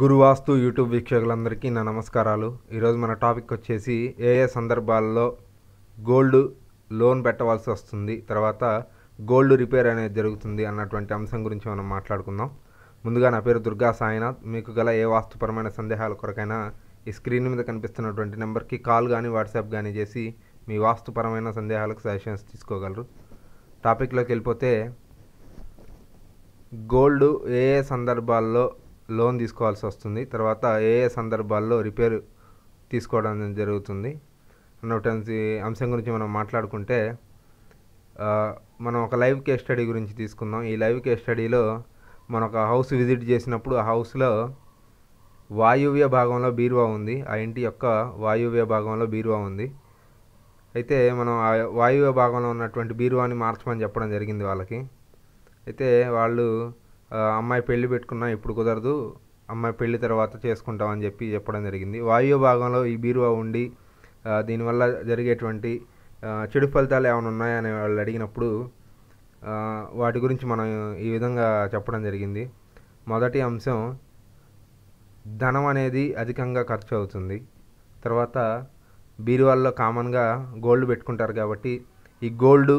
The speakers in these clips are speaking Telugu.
గురువాస్తు యూట్యూబ్ వీక్షకులందరికీ నా నమస్కారాలు ఈరోజు మన టాపిక్ వచ్చేసి ఏ ఏ సందర్భాల్లో గోల్డ్ లోన్ పెట్టవలసి వస్తుంది తర్వాత గోల్డ్ రిపేర్ అనేది జరుగుతుంది అన్నటువంటి అంశం గురించి మనం మాట్లాడుకుందాం ముందుగా నా పేరు దుర్గా సాయినాథ్ మీకు గల ఏ వాస్తుపరమైన సందేహాల కొరకైనా ఈ స్క్రీన్ మీద కనిపిస్తున్నటువంటి నెంబర్కి కాల్ కానీ వాట్సాప్ కానీ చేసి మీ వాస్తుపరమైన సందేహాలకు సజెషన్స్ తీసుకోగలరు టాపిక్లోకి వెళ్ళిపోతే గోల్డ్ ఏ ఏ సందర్భాల్లో లోన్ తీసుకోవాల్సి వస్తుంది తర్వాత ఏ ఏ సందర్భాల్లో రిపేర్ తీసుకోవడం జరుగుతుంది అన్నటువంటి అంశం గురించి మనం మాట్లాడుకుంటే మనం ఒక లైవ్ కేస్ స్టడీ గురించి తీసుకుందాం ఈ లైవ్ కేస్ స్టడీలో మనం ఒక హౌస్ విజిట్ చేసినప్పుడు ఆ హౌస్లో వాయువ్య భాగంలో బీరువా ఉంది ఆ ఇంటి యొక్క వాయువ్య భాగంలో బీరువా ఉంది అయితే మనం ఆ వాయువ్య భాగంలో ఉన్నటువంటి బీరువాని మార్చమని చెప్పడం జరిగింది వాళ్ళకి అయితే వాళ్ళు అమ్మాయి పెళ్లి పెట్టుకున్నా ఇప్పుడు కుదరదు అమ్మాయి పెళ్లి తర్వాత చేసుకుంటామని చెప్పి చెప్పడం జరిగింది వాయువ్య భాగంలో ఈ బీరువా ఉండి దీనివల్ల జరిగేటువంటి చెడు ఫలితాలు ఏమైనా ఉన్నాయని వాళ్ళు అడిగినప్పుడు వాటి గురించి మనం ఈ విధంగా చెప్పడం జరిగింది మొదటి అంశం ధనం అనేది అధికంగా ఖర్చు అవుతుంది తర్వాత బీరువాల్లో కామన్గా గోల్డ్ పెట్టుకుంటారు కాబట్టి ఈ గోల్డ్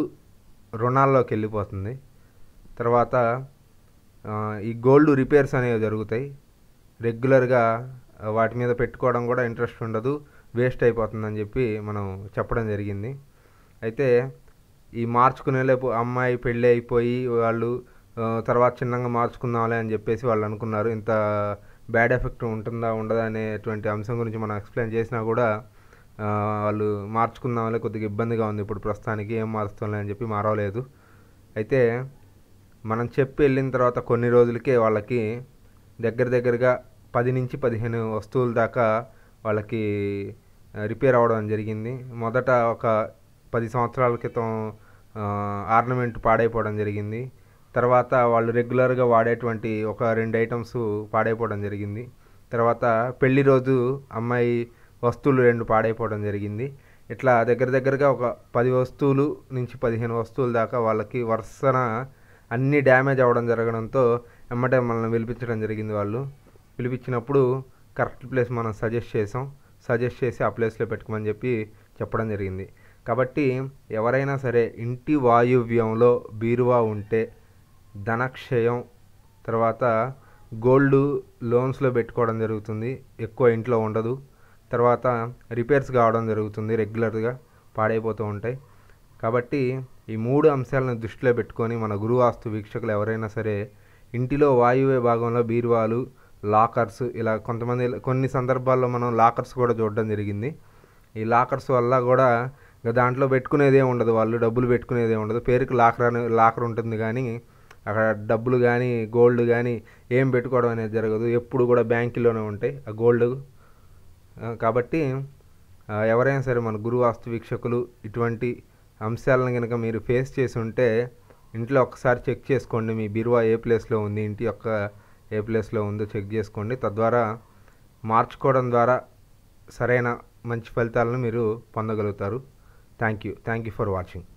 రుణాల్లోకి వెళ్ళిపోతుంది తర్వాత ఈ గోల్డ్ రిపేర్స్ అనేవి జరుగుతాయి రెగ్యులర్గా వాటి మీద పెట్టుకోవడం కూడా ఇంట్రెస్ట్ ఉండదు వేస్ట్ అయిపోతుందని చెప్పి మనం చెప్పడం జరిగింది అయితే ఈ లేపు అమ్మాయి పెళ్ళి అయిపోయి వాళ్ళు తర్వాత చిన్నగా మార్చుకుందాంలే అని చెప్పేసి వాళ్ళు అనుకున్నారు ఇంత బ్యాడ్ ఎఫెక్ట్ ఉంటుందా ఉండదా అనేటువంటి అంశం గురించి మనం ఎక్స్ప్లెయిన్ చేసినా కూడా వాళ్ళు మార్చుకుందాంలే కొద్దిగా ఇబ్బందిగా ఉంది ఇప్పుడు ప్రస్తుతానికి ఏం మారుస్తుందిలే అని చెప్పి మారవలేదు అయితే మనం చెప్పి వెళ్ళిన తర్వాత కొన్ని రోజులకే వాళ్ళకి దగ్గర దగ్గరగా పది నుంచి పదిహేను వస్తువుల దాకా వాళ్ళకి రిపేర్ అవ్వడం జరిగింది మొదట ఒక పది సంవత్సరాల క్రితం ఆర్నమెంట్ పాడైపోవడం జరిగింది తర్వాత వాళ్ళు రెగ్యులర్గా వాడేటువంటి ఒక రెండు ఐటమ్స్ పాడైపోవడం జరిగింది తర్వాత పెళ్లి రోజు అమ్మాయి వస్తువులు రెండు పాడైపోవడం జరిగింది ఇట్లా దగ్గర దగ్గరగా ఒక పది వస్తువులు నుంచి పదిహేను వస్తువుల దాకా వాళ్ళకి వరుసన అన్నీ డ్యామేజ్ అవ్వడం జరగడంతో వెంబడే మనల్ని పిలిపించడం జరిగింది వాళ్ళు పిలిపించినప్పుడు కరెక్ట్ ప్లేస్ మనం సజెస్ట్ చేసాం సజెస్ట్ చేసి ఆ ప్లేస్లో పెట్టుకోమని చెప్పి చెప్పడం జరిగింది కాబట్టి ఎవరైనా సరే ఇంటి వాయువ్యంలో బీరువా ఉంటే ధనక్షయం తర్వాత గోల్డ్ లోన్స్లో పెట్టుకోవడం జరుగుతుంది ఎక్కువ ఇంట్లో ఉండదు తర్వాత రిపేర్స్ కావడం జరుగుతుంది రెగ్యులర్గా పాడైపోతూ ఉంటాయి కాబట్టి ఈ మూడు అంశాలను దృష్టిలో పెట్టుకొని మన గురువాస్తు వీక్షకులు ఎవరైనా సరే ఇంటిలో వాయువ్య భాగంలో బీరువాలు లాకర్స్ ఇలా కొంతమంది కొన్ని సందర్భాల్లో మనం లాకర్స్ కూడా చూడడం జరిగింది ఈ లాకర్స్ వల్ల కూడా దాంట్లో పెట్టుకునేదే ఉండదు వాళ్ళు డబ్బులు పెట్టుకునేదే ఉండదు పేరుకి లాకర్ లాకర్ ఉంటుంది కానీ అక్కడ డబ్బులు కానీ గోల్డ్ కానీ ఏం పెట్టుకోవడం అనేది జరగదు ఎప్పుడు కూడా బ్యాంకులోనే ఉంటాయి ఆ గోల్డ్ కాబట్టి ఎవరైనా సరే మన గురువాస్తు వీక్షకులు ఇటువంటి అంశాలను కనుక మీరు ఫేస్ చేసి ఉంటే ఇంట్లో ఒకసారి చెక్ చేసుకోండి మీ బిరువా ఏ ప్లేస్లో ఉంది ఇంటి యొక్క ఏ ప్లేస్లో ఉందో చెక్ చేసుకోండి తద్వారా మార్చుకోవడం ద్వారా సరైన మంచి ఫలితాలను మీరు పొందగలుగుతారు thank you thank you for watching